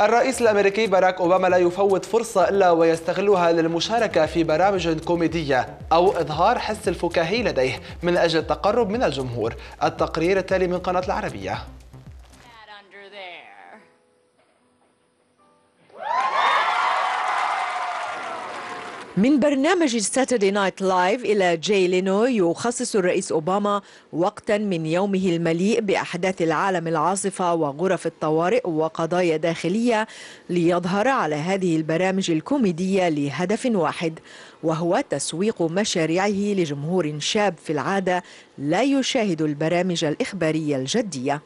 الرئيس الامريكي باراك اوباما لا يفوت فرصه الا ويستغلها للمشاركه في برامج كوميديه او اظهار حس الفكاهي لديه من اجل التقرب من الجمهور التقرير التالي من قناه العربيه من برنامج ساتردي نايت لايف إلى جاي لينو يخصص الرئيس أوباما وقتا من يومه المليء بأحداث العالم العاصفة وغرف الطوارئ وقضايا داخلية ليظهر على هذه البرامج الكوميدية لهدف واحد وهو تسويق مشاريعه لجمهور شاب في العادة لا يشاهد البرامج الإخبارية الجدية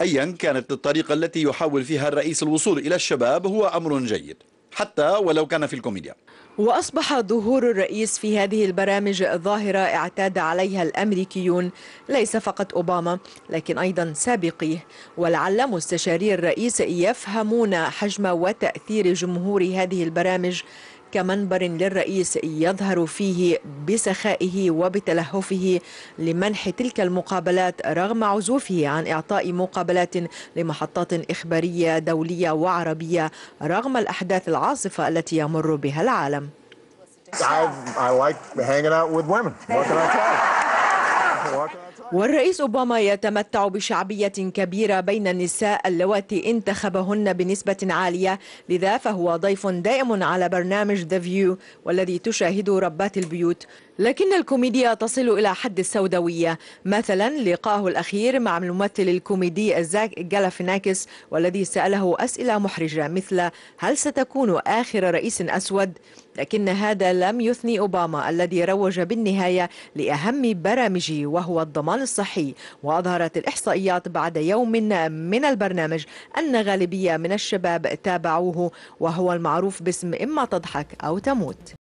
أيا كانت الطريقة التي يحاول فيها الرئيس الوصول إلى الشباب هو أمر جيد حتى ولو كان في الكوميديا وأصبح ظهور الرئيس في هذه البرامج ظاهرة اعتاد عليها الأمريكيون ليس فقط أوباما لكن أيضا سابقيه ولعل مستشاري الرئيس يفهمون حجم وتأثير جمهور هذه البرامج كمنبر للرئيس يظهر فيه بسخائه وبتلهفه لمنح تلك المقابلات رغم عزوفه عن إعطاء مقابلات لمحطات إخبارية دولية وعربية رغم الأحداث العاصفة التي يمر بها العالم I, I like hanging out with women. What can I tell you? والرئيس أوباما يتمتع بشعبية كبيرة بين النساء اللواتي انتخبهن بنسبة عالية لذا فهو ضيف دائم على برنامج ذا فيو والذي تشاهد ربات البيوت لكن الكوميديا تصل إلى حد السوداوية مثلا لقاه الأخير مع الممثل الكوميدي زاك جالافيناكس والذي سأله أسئلة محرجة مثل هل ستكون آخر رئيس أسود؟ لكن هذا لم يثني أوباما الذي روج بالنهاية لأهم برامجه وهو الضمان الضمان الصحي وأظهرت الإحصائيات بعد يوم من البرنامج أن غالبية من الشباب تابعوه وهو المعروف باسم إما تضحك أو تموت